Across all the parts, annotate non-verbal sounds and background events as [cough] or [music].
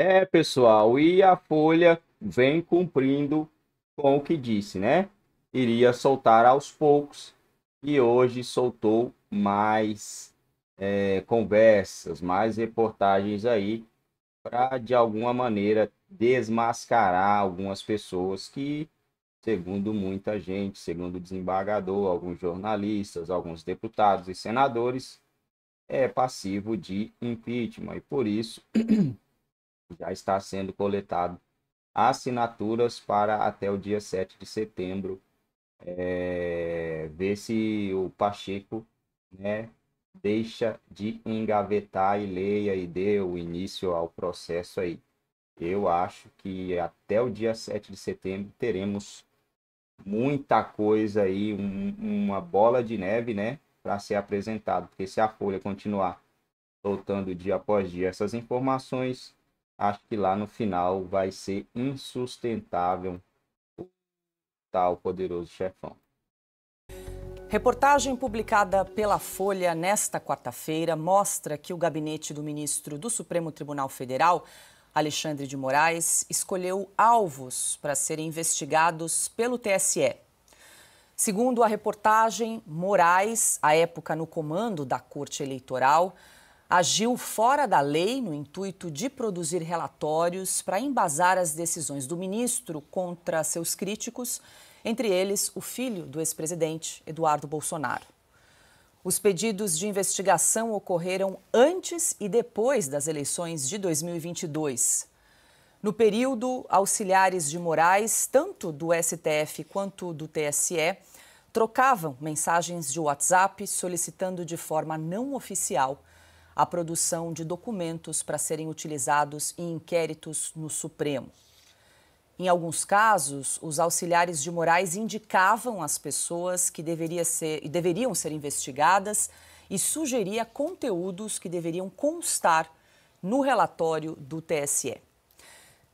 É, pessoal, e a Folha vem cumprindo com o que disse, né? Iria soltar aos poucos e hoje soltou mais é, conversas, mais reportagens aí para de alguma maneira desmascarar algumas pessoas que, segundo muita gente, segundo o desembargador, alguns jornalistas, alguns deputados e senadores, é passivo de impeachment e por isso já está sendo coletado assinaturas para até o dia 7 de setembro é, ver se o Pacheco né, deixa de engavetar e leia e dê o início ao processo aí. Eu acho que até o dia 7 de setembro teremos muita coisa aí, um, uma bola de neve, né, para ser apresentado, porque se a Folha continuar soltando dia após dia essas informações, acho que lá no final vai ser insustentável o tal poderoso chefão. Reportagem publicada pela Folha nesta quarta-feira mostra que o gabinete do ministro do Supremo Tribunal Federal, Alexandre de Moraes, escolheu alvos para serem investigados pelo TSE. Segundo a reportagem, Moraes, à época no comando da Corte Eleitoral, agiu fora da lei no intuito de produzir relatórios para embasar as decisões do ministro contra seus críticos, entre eles o filho do ex-presidente, Eduardo Bolsonaro. Os pedidos de investigação ocorreram antes e depois das eleições de 2022. No período, auxiliares de Moraes, tanto do STF quanto do TSE, trocavam mensagens de WhatsApp solicitando de forma não oficial a produção de documentos para serem utilizados em inquéritos no Supremo. Em alguns casos, os auxiliares de Moraes indicavam as pessoas que deveria ser, deveriam ser investigadas e sugeria conteúdos que deveriam constar no relatório do TSE.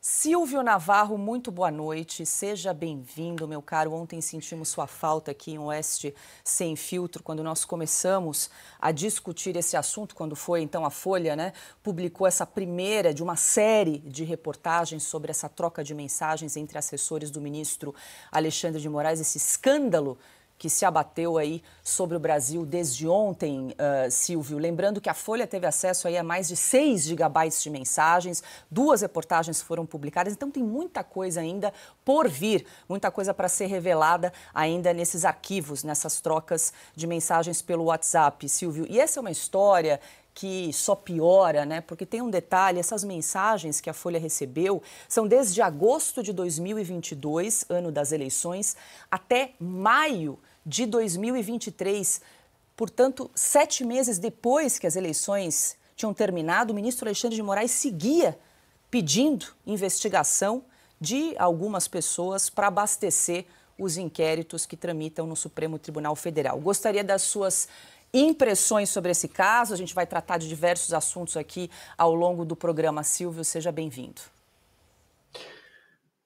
Silvio Navarro, muito boa noite. Seja bem-vindo, meu caro. Ontem sentimos sua falta aqui em Oeste Sem Filtro, quando nós começamos a discutir esse assunto, quando foi então a Folha, né? Publicou essa primeira de uma série de reportagens sobre essa troca de mensagens entre assessores do ministro Alexandre de Moraes, esse escândalo que se abateu aí sobre o Brasil desde ontem, uh, Silvio. Lembrando que a Folha teve acesso aí a mais de 6 gigabytes de mensagens, duas reportagens foram publicadas, então tem muita coisa ainda por vir, muita coisa para ser revelada ainda nesses arquivos, nessas trocas de mensagens pelo WhatsApp, Silvio. E essa é uma história que só piora, né? Porque tem um detalhe: essas mensagens que a Folha recebeu são desde agosto de 2022, ano das eleições, até maio de 2023. Portanto, sete meses depois que as eleições tinham terminado, o ministro Alexandre de Moraes seguia pedindo investigação de algumas pessoas para abastecer os inquéritos que tramitam no Supremo Tribunal Federal. Gostaria das suas impressões sobre esse caso. A gente vai tratar de diversos assuntos aqui ao longo do programa. Silvio, seja bem-vindo.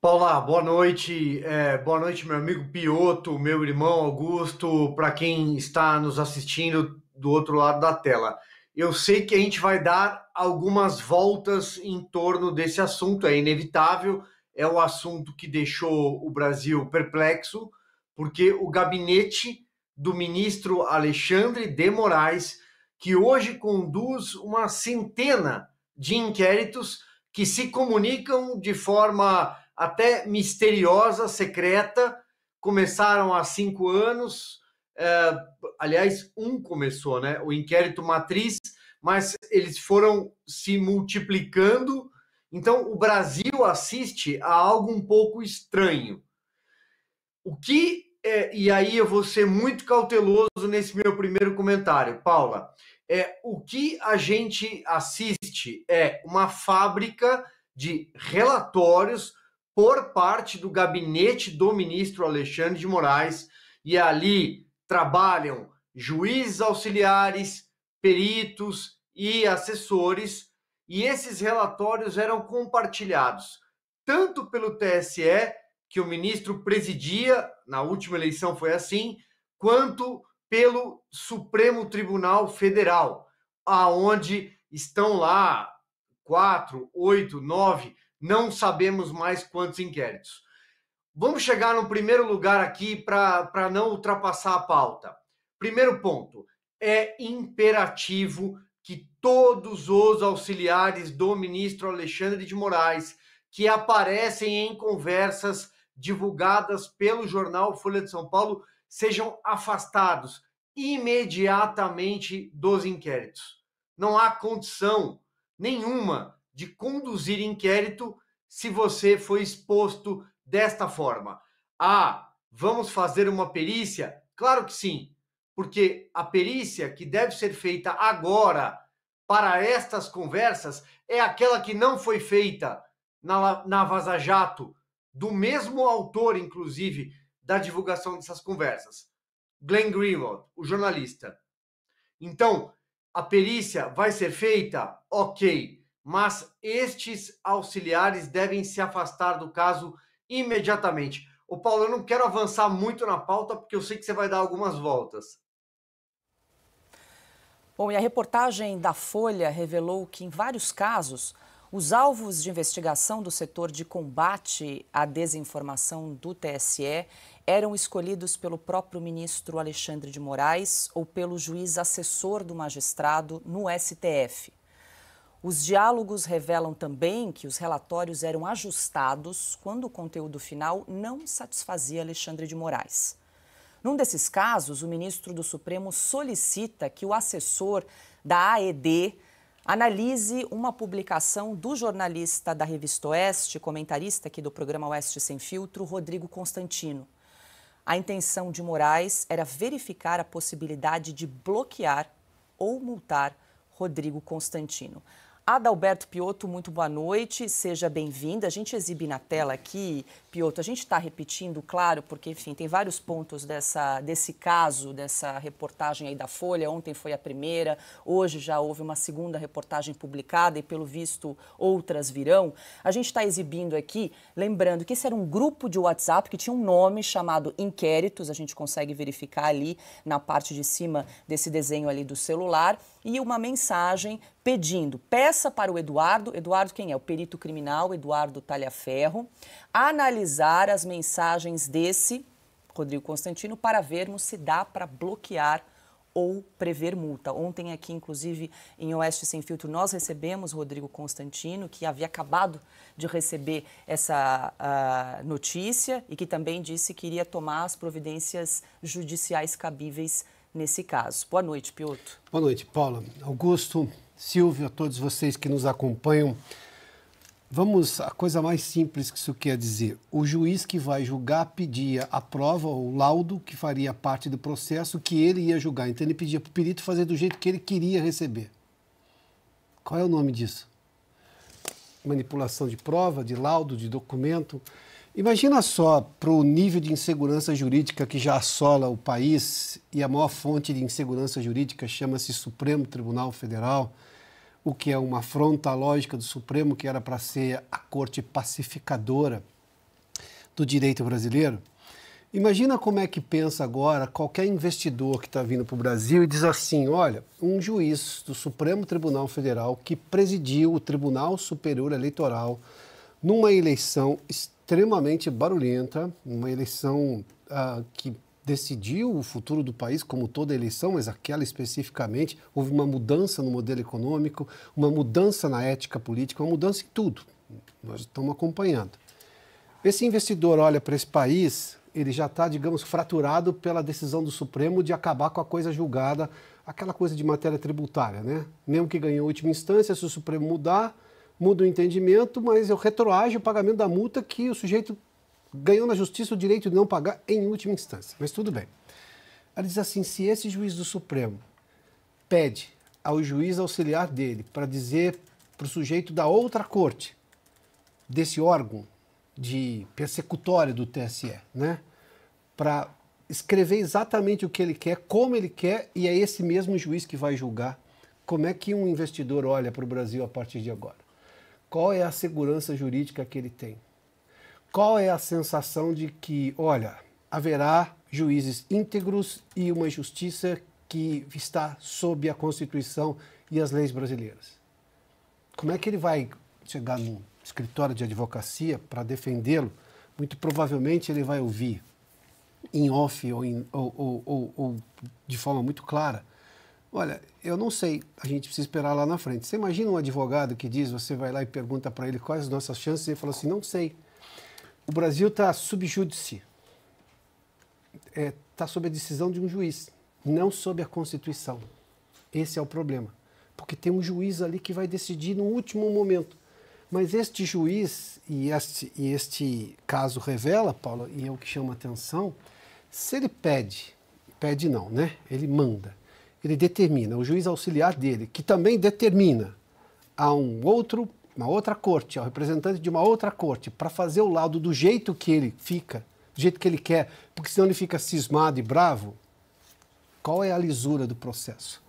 Paula, boa noite. É, boa noite, meu amigo Pioto, meu irmão Augusto, para quem está nos assistindo do outro lado da tela. Eu sei que a gente vai dar algumas voltas em torno desse assunto, é inevitável, é o assunto que deixou o Brasil perplexo, porque o gabinete do ministro Alexandre de Moraes, que hoje conduz uma centena de inquéritos que se comunicam de forma até misteriosa, secreta. Começaram há cinco anos. É, aliás, um começou, né? O inquérito matriz, mas eles foram se multiplicando. Então, o Brasil assiste a algo um pouco estranho. O que, é, e aí eu vou ser muito cauteloso nesse meu primeiro comentário, Paula. É, o que a gente assiste é uma fábrica de relatórios por parte do gabinete do ministro Alexandre de Moraes, e ali trabalham juízes auxiliares, peritos e assessores, e esses relatórios eram compartilhados tanto pelo TSE, que o ministro presidia, na última eleição foi assim, quanto pelo Supremo Tribunal Federal, aonde estão lá quatro, oito, nove não sabemos mais quantos inquéritos. Vamos chegar no primeiro lugar aqui para não ultrapassar a pauta. Primeiro ponto: é imperativo que todos os auxiliares do ministro Alexandre de Moraes que aparecem em conversas divulgadas pelo jornal Folha de São Paulo sejam afastados imediatamente dos inquéritos. Não há condição nenhuma de conduzir inquérito se você foi exposto desta forma. Ah, vamos fazer uma perícia? Claro que sim, porque a perícia que deve ser feita agora para estas conversas é aquela que não foi feita na, na Vaza Jato, do mesmo autor, inclusive, da divulgação dessas conversas, Glenn Greenwald, o jornalista. Então, a perícia vai ser feita? Ok mas estes auxiliares devem se afastar do caso imediatamente. O Paulo, eu não quero avançar muito na pauta porque eu sei que você vai dar algumas voltas. Bom, e a reportagem da Folha revelou que em vários casos os alvos de investigação do setor de combate à desinformação do TSE eram escolhidos pelo próprio ministro Alexandre de Moraes ou pelo juiz assessor do magistrado no STF. Os diálogos revelam também que os relatórios eram ajustados quando o conteúdo final não satisfazia Alexandre de Moraes. Num desses casos, o ministro do Supremo solicita que o assessor da AED analise uma publicação do jornalista da Revista Oeste, comentarista aqui do programa Oeste Sem Filtro, Rodrigo Constantino. A intenção de Moraes era verificar a possibilidade de bloquear ou multar Rodrigo Constantino. Adalberto Pioto, muito boa noite, seja bem-vinda. A gente exibe na tela aqui, Pioto, a gente está repetindo, claro, porque, enfim, tem vários pontos dessa, desse caso, dessa reportagem aí da Folha. Ontem foi a primeira, hoje já houve uma segunda reportagem publicada e, pelo visto, outras virão. A gente está exibindo aqui, lembrando que esse era um grupo de WhatsApp que tinha um nome chamado Inquéritos, a gente consegue verificar ali na parte de cima desse desenho ali do celular, e uma mensagem pedindo peça para o Eduardo, Eduardo quem é? O perito criminal Eduardo Talhaferro, analisar as mensagens desse Rodrigo Constantino para vermos se dá para bloquear ou prever multa. Ontem aqui, inclusive, em Oeste Sem Filtro, nós recebemos Rodrigo Constantino, que havia acabado de receber essa uh, notícia e que também disse que iria tomar as providências judiciais cabíveis nesse caso. Boa noite, Piotr. Boa noite, Paula. Augusto, Silvio, a todos vocês que nos acompanham. Vamos à coisa mais simples que isso quer dizer. O juiz que vai julgar pedia a prova ou laudo que faria parte do processo que ele ia julgar. Então ele pedia para o perito fazer do jeito que ele queria receber. Qual é o nome disso? Manipulação de prova, de laudo, de documento. Imagina só para o nível de insegurança jurídica que já assola o país e a maior fonte de insegurança jurídica chama-se Supremo Tribunal Federal, o que é uma afronta à lógica do Supremo, que era para ser a corte pacificadora do direito brasileiro. Imagina como é que pensa agora qualquer investidor que está vindo para o Brasil e diz assim: olha, um juiz do Supremo Tribunal Federal que presidiu o Tribunal Superior Eleitoral numa eleição extremamente extremamente barulhenta, uma eleição ah, que decidiu o futuro do país, como toda eleição, mas aquela especificamente. Houve uma mudança no modelo econômico, uma mudança na ética política, uma mudança em tudo. Nós estamos acompanhando. Esse investidor olha para esse país, ele já está, digamos, fraturado pela decisão do Supremo de acabar com a coisa julgada, aquela coisa de matéria tributária, né? Mesmo que ganhou a última instância, se o Supremo mudar, muda o entendimento, mas eu retroajo o pagamento da multa que o sujeito ganhou na justiça o direito de não pagar em última instância. Mas tudo bem. Ela diz assim: se esse juiz do Supremo pede ao juiz auxiliar dele para dizer para o sujeito da outra corte, desse órgão de persecutória do TSE, né? Para escrever exatamente o que ele quer, como ele quer, e é esse mesmo juiz que vai julgar. Como é que um investidor olha para o Brasil a partir de agora? Qual é a segurança jurídica que ele tem? Qual é a sensação de que, olha, haverá juízes íntegros e uma justiça que está sob a Constituição e as leis brasileiras? Como é que ele vai chegar no escritório de advocacia para defendê-lo? Muito provavelmente ele vai ouvir em off ou, em, ou, ou, ou de forma muito clara Olha, eu não sei, a gente precisa esperar lá na frente. Você imagina um advogado que diz, você vai lá e pergunta para ele quais as nossas chances, e ele fala assim, não sei. O Brasil está júdice. está é, tá sob a decisão de um juiz, não sob a Constituição. Esse é o problema, porque tem um juiz ali que vai decidir no último momento. Mas este juiz, e este, e este caso revela, Paulo, e é o que chama atenção, se ele pede, pede não, né? Ele manda ele determina, o juiz auxiliar dele, que também determina a um outro, uma outra corte, ao representante de uma outra corte, para fazer o laudo do jeito que ele fica, do jeito que ele quer, porque senão ele fica cismado e bravo. Qual é a lisura do processo?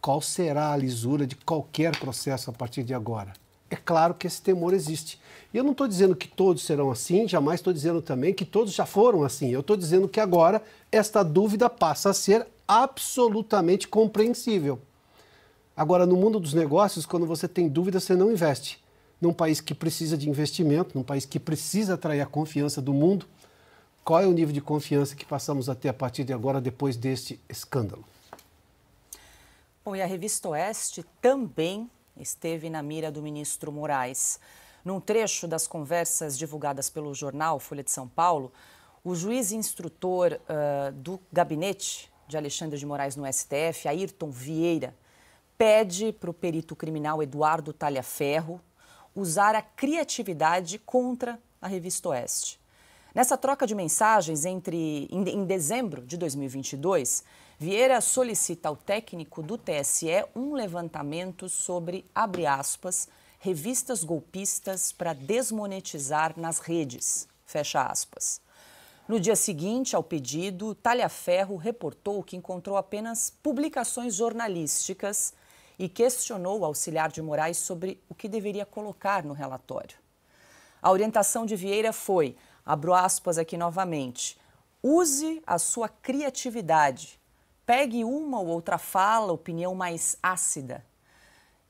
Qual será a lisura de qualquer processo a partir de agora? É claro que esse temor existe. E eu não estou dizendo que todos serão assim, jamais estou dizendo também que todos já foram assim. Eu estou dizendo que agora esta dúvida passa a ser absolutamente compreensível. Agora, no mundo dos negócios, quando você tem dúvida, você não investe. Num país que precisa de investimento, num país que precisa atrair a confiança do mundo, qual é o nível de confiança que passamos a ter a partir de agora, depois deste escândalo? Bom, e a revista Oeste também esteve na mira do ministro Moraes. Num trecho das conversas divulgadas pelo jornal Folha de São Paulo, o juiz instrutor uh, do gabinete de Alexandre de Moraes no STF, Ayrton Vieira, pede para o perito criminal Eduardo Talhaferro usar a criatividade contra a revista Oeste. Nessa troca de mensagens entre em, em dezembro de 2022, Vieira solicita ao técnico do TSE um levantamento sobre abre aspas revistas golpistas para desmonetizar nas redes. Fecha aspas. No dia seguinte ao pedido, Talhaferro reportou que encontrou apenas publicações jornalísticas e questionou o auxiliar de Moraes sobre o que deveria colocar no relatório. A orientação de Vieira foi, abro aspas aqui novamente, use a sua criatividade, pegue uma ou outra fala, opinião mais ácida.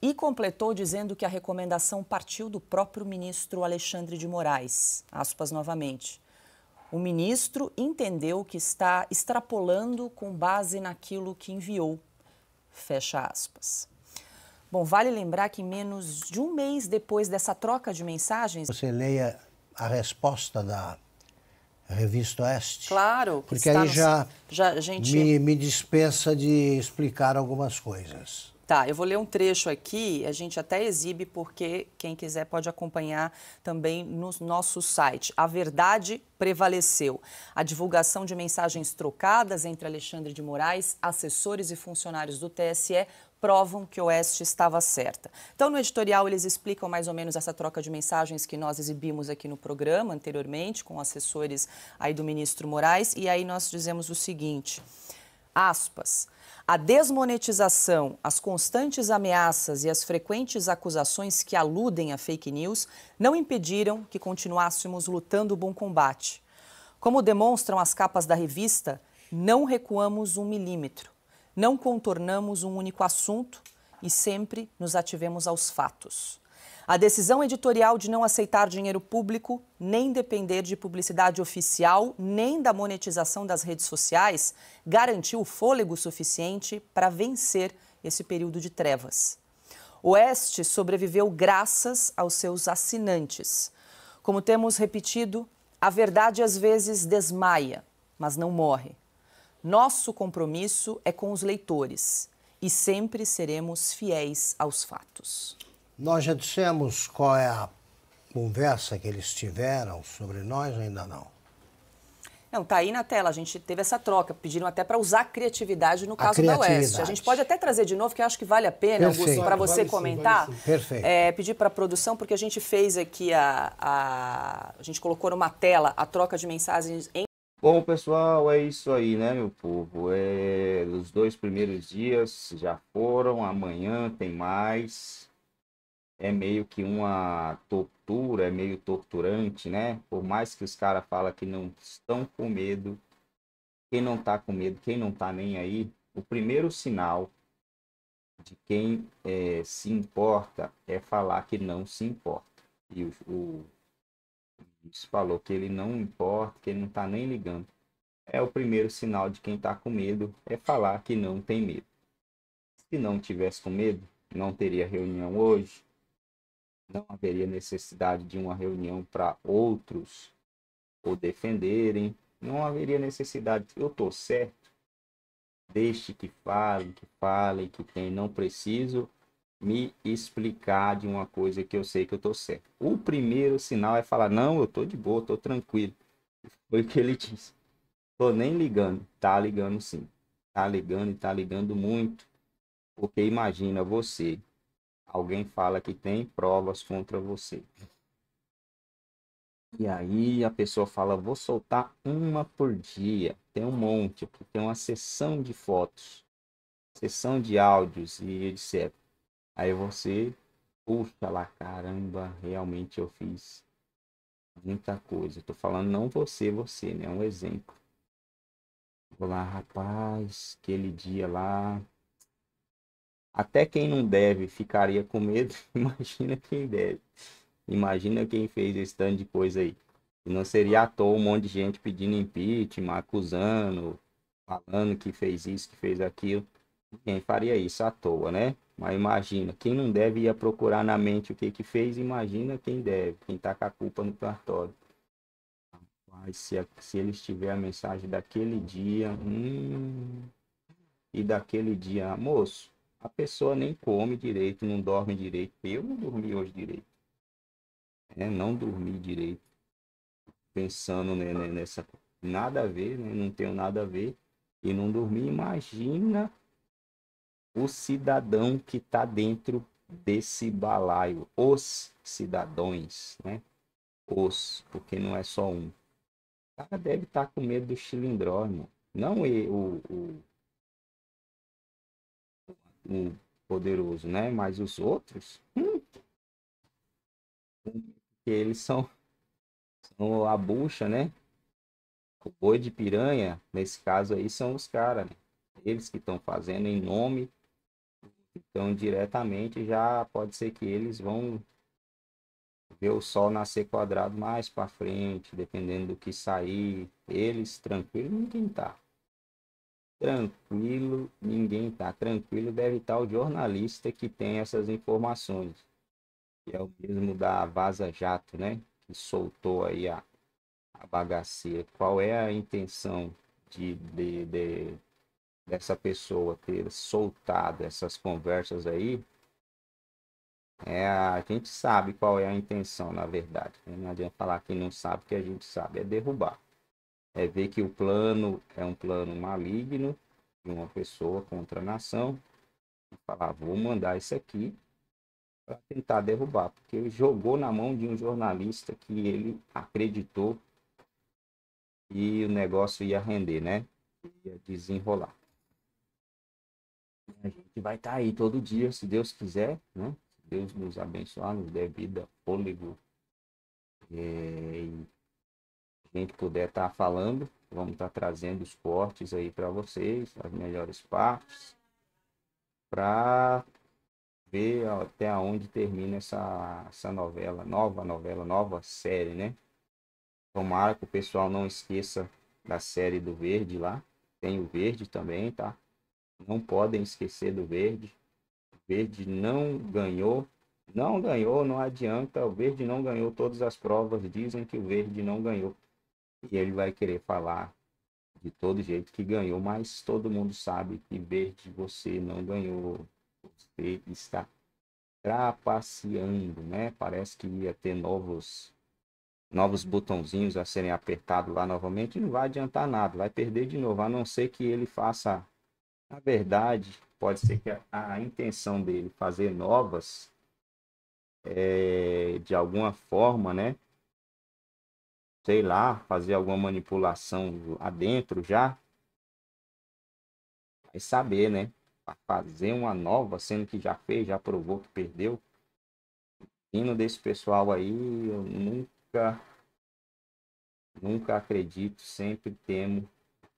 E completou dizendo que a recomendação partiu do próprio ministro Alexandre de Moraes, aspas novamente. O ministro entendeu que está extrapolando com base naquilo que enviou. Fecha aspas. Bom, vale lembrar que menos de um mês depois dessa troca de mensagens. Você leia a resposta da Revista Oeste. Claro, que porque aí no... já, já gente... me, me dispensa de explicar algumas coisas. Tá, eu vou ler um trecho aqui, a gente até exibe porque quem quiser pode acompanhar também no nosso site. A verdade prevaleceu. A divulgação de mensagens trocadas entre Alexandre de Moraes, assessores e funcionários do TSE provam que o Oeste estava certa. Então, no editorial, eles explicam mais ou menos essa troca de mensagens que nós exibimos aqui no programa anteriormente, com assessores aí do ministro Moraes, e aí nós dizemos o seguinte. Aspas. A desmonetização, as constantes ameaças e as frequentes acusações que aludem a fake news não impediram que continuássemos lutando o bom combate. Como demonstram as capas da revista, não recuamos um milímetro, não contornamos um único assunto e sempre nos ativemos aos fatos. A decisão editorial de não aceitar dinheiro público, nem depender de publicidade oficial, nem da monetização das redes sociais, garantiu fôlego suficiente para vencer esse período de trevas. Oeste sobreviveu graças aos seus assinantes. Como temos repetido, a verdade às vezes desmaia, mas não morre. Nosso compromisso é com os leitores e sempre seremos fiéis aos fatos. Nós já dissemos qual é a conversa que eles tiveram sobre nós, ainda não. Não, tá aí na tela, a gente teve essa troca, pediram até para usar a criatividade no caso criatividade. da Oeste. A gente pode até trazer de novo, que eu acho que vale a pena, Perfeito. Augusto, para você vale comentar. Sim, vale sim. Perfeito. É, pedir para a produção, porque a gente fez aqui a, a. A gente colocou numa tela a troca de mensagens em. Bom, pessoal, é isso aí, né, meu povo? É, os dois primeiros dias já foram, amanhã tem mais é meio que uma tortura, é meio torturante, né? Por mais que os caras falem que não estão com medo, quem não tá com medo, quem não tá nem aí, o primeiro sinal de quem é, se importa é falar que não se importa. E o, o falou que ele não importa, que ele não tá nem ligando. É o primeiro sinal de quem tá com medo, é falar que não tem medo. Se não tivesse com medo, não teria reunião hoje, não haveria necessidade de uma reunião para outros o defenderem, não haveria necessidade. Eu estou certo, deixe que falem, que falem, que tem, não preciso me explicar de uma coisa que eu sei que eu estou certo. O primeiro sinal é falar: não, eu estou de boa, estou tranquilo. Foi o que ele disse. Tô nem ligando, tá ligando sim. Tá ligando e tá ligando muito. Porque imagina você alguém fala que tem provas contra você. E aí a pessoa fala, vou soltar uma por dia. Tem um monte, tem uma sessão de fotos, sessão de áudios e etc. Aí você, puxa lá, caramba, realmente eu fiz muita coisa. Estou falando não você, você, né? É um exemplo. Vou lá, rapaz, aquele dia lá, até quem não deve ficaria com medo. [laughs] Imagina quem deve. Imagina quem fez esse tanto de coisa aí. E não seria à toa um monte de gente pedindo impeachment, acusando, falando que fez isso, que fez aquilo. Quem faria isso à toa, né? Mas imagina, quem não deve ia procurar na mente o que que fez, imagina quem deve, quem tá com a culpa no cartório. Rapaz, se, se eles tiver a mensagem daquele dia, hum, e daquele dia, moço, a pessoa nem come direito, não dorme direito. Eu não dormi hoje direito. É, não dormi direito. Pensando né, né nessa. Nada a ver, né? não tenho nada a ver. E não dormi. Imagina o cidadão que está dentro desse balaio. Os cidadãos, né? Os, porque não é só um. O cara deve estar tá com medo do chilindró, irmão. Não eu, o o poderoso, né? Mas os outros, hum, eles são, são a bucha, né? O boi de piranha, nesse caso aí, são os caras. Né? Eles que estão fazendo em nome. Então, diretamente, já pode ser que eles vão ver o sol nascer quadrado mais para frente, dependendo do que sair. Eles, tranquilo, ninguém tá tranquilo, ninguém tá tranquilo, deve estar tá o jornalista que tem essas informações. Que é o mesmo da Vaza Jato, né? Que soltou aí a, a bagaceira. Qual é a intenção de, de, de dessa pessoa ter soltado essas conversas aí? É, a gente sabe qual é a intenção, na verdade. Né? Não adianta falar que não sabe, que a gente sabe, é derrubar é ver que o plano é um plano maligno de uma pessoa contra a nação. Falar, vou mandar isso aqui para tentar derrubar, porque ele jogou na mão de um jornalista que ele acreditou e o negócio ia render, né? Ia desenrolar. A gente vai estar tá aí todo dia, se Deus quiser, né? Deus nos abençoar, nos dê vida, fôlego. É, quem puder estar tá falando, vamos estar tá trazendo os cortes aí para vocês, as melhores partes, para ver até onde termina essa, essa novela, nova novela, nova série, né? Tomara que o pessoal não esqueça da série do Verde lá. Tem o Verde também, tá? Não podem esquecer do Verde. O Verde não ganhou. Não ganhou, não adianta. O Verde não ganhou todas as provas. Dizem que o Verde não ganhou e ele vai querer falar de todo jeito que ganhou, mas todo mundo sabe que verde você não ganhou, você está trapaceando, né? Parece que ia ter novos novos botãozinhos a serem apertados lá novamente, não vai adiantar nada, vai perder de novo, a não ser que ele faça. Na verdade, pode ser que a, a intenção dele fazer novas é, de alguma forma, né? sei lá, fazer alguma manipulação adentro já. Vai saber, né? fazer uma nova, sendo que já fez, já provou que perdeu. indo desse pessoal aí, eu nunca, nunca acredito, sempre temo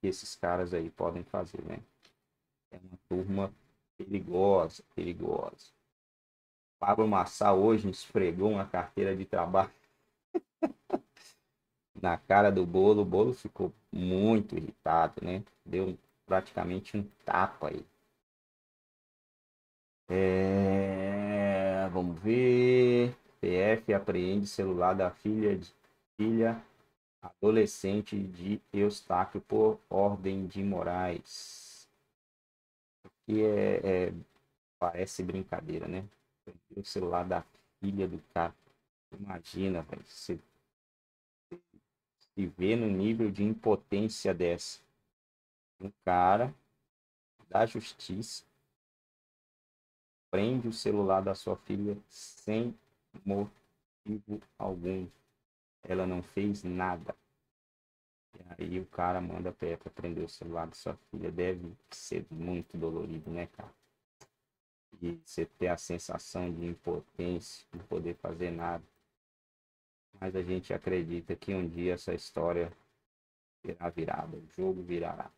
que esses caras aí podem fazer, né? É uma turma perigosa, perigosa. Pablo Massa hoje esfregou uma carteira de trabalho. [laughs] na cara do bolo. O bolo ficou muito irritado, né? Deu praticamente um tapa aí. É... Vamos ver. PF apreende celular da filha de filha adolescente de Eustáquio por ordem de Moraes. Que é, é, parece brincadeira, né? O celular da filha do cara. Imagina, velho. Você se vê no nível de impotência dessa. Um cara da justiça prende o celular da sua filha sem motivo algum. Ela não fez nada. E aí o cara manda pé prender o celular da sua filha. Deve ser muito dolorido, né, cara? E você ter a sensação de impotência, não poder fazer nada mas a gente acredita que um dia essa história será virada, o jogo virará.